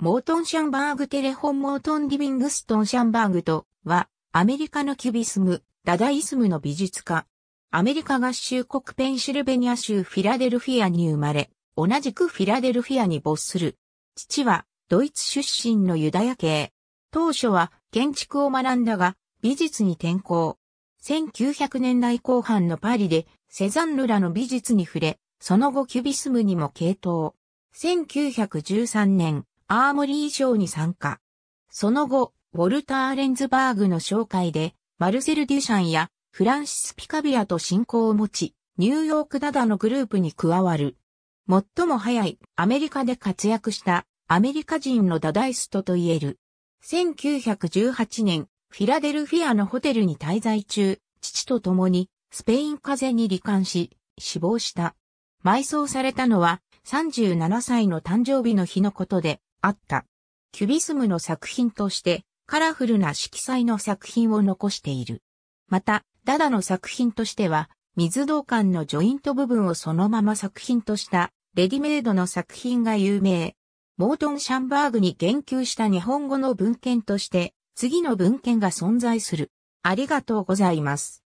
モートンシャンバーグテレホンモートンリビングストンシャンバーグとは、アメリカのキュビスム、ダダイスムの美術家。アメリカ合衆国ペンシルベニア州フィラデルフィアに生まれ、同じくフィラデルフィアに没する。父は、ドイツ出身のユダヤ系。当初は、建築を学んだが、美術に転向。1900年代後半のパリで、セザンヌらの美術に触れ、その後キュビスムにも傾倒。1913年、アーモリー賞に参加。その後、ウォルター・レンズバーグの紹介で、マルセル・デュシャンやフランシス・ピカビラと親交を持ち、ニューヨーク・ダダのグループに加わる。最も早いアメリカで活躍したアメリカ人のダダイストと言える。1918年、フィラデルフィアのホテルに滞在中、父と共にスペイン風邪に罹患し、死亡した。埋葬されたのは37歳の誕生日の日のことで、あった。キュビスムの作品としてカラフルな色彩の作品を残している。また、ダダの作品としては、水道管のジョイント部分をそのまま作品としたレディメイドの作品が有名。モートン・シャンバーグに言及した日本語の文献として、次の文献が存在する。ありがとうございます。